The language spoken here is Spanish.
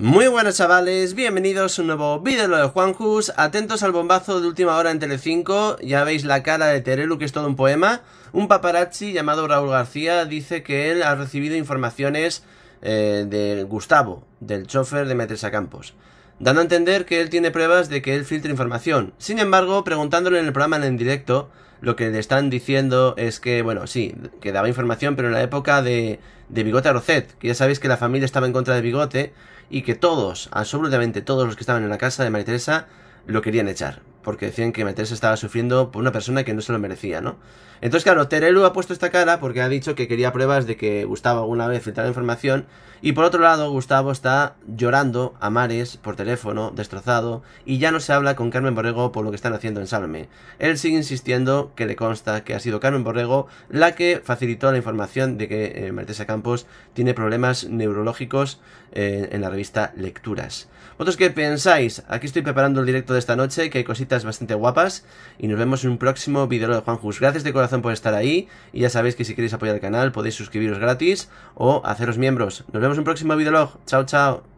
Muy buenas chavales, bienvenidos a un nuevo vídeo de lo de Juanjus, atentos al bombazo de última hora en Telecinco, ya veis la cara de Terelu que es todo un poema, un paparazzi llamado Raúl García dice que él ha recibido informaciones eh, de Gustavo, del chofer de Metresa Campos dando a entender que él tiene pruebas de que él filtra información. Sin embargo, preguntándole en el programa en directo, lo que le están diciendo es que, bueno, sí, que daba información, pero en la época de, de Bigote Rocet, que ya sabéis que la familia estaba en contra de Bigote y que todos, absolutamente todos los que estaban en la casa de María Teresa, lo querían echar porque decían que Martes estaba sufriendo por una persona que no se lo merecía, ¿no? Entonces, claro, Terelu ha puesto esta cara porque ha dicho que quería pruebas de que Gustavo alguna vez la información. Y por otro lado, Gustavo está llorando a mares por teléfono, destrozado, y ya no se habla con Carmen Borrego por lo que están haciendo en Salme. Él sigue insistiendo que le consta que ha sido Carmen Borrego la que facilitó la información de que eh, Campos tiene problemas neurológicos eh, en la revista Lecturas. ¿Vosotros qué pensáis? Aquí estoy preparando el directo de esta noche, que hay cositas bastante guapas. Y nos vemos en un próximo videolog de Juanjus. Gracias de corazón por estar ahí. Y ya sabéis que si queréis apoyar el canal podéis suscribiros gratis o haceros miembros. Nos vemos en un próximo videolog. Chao, chao.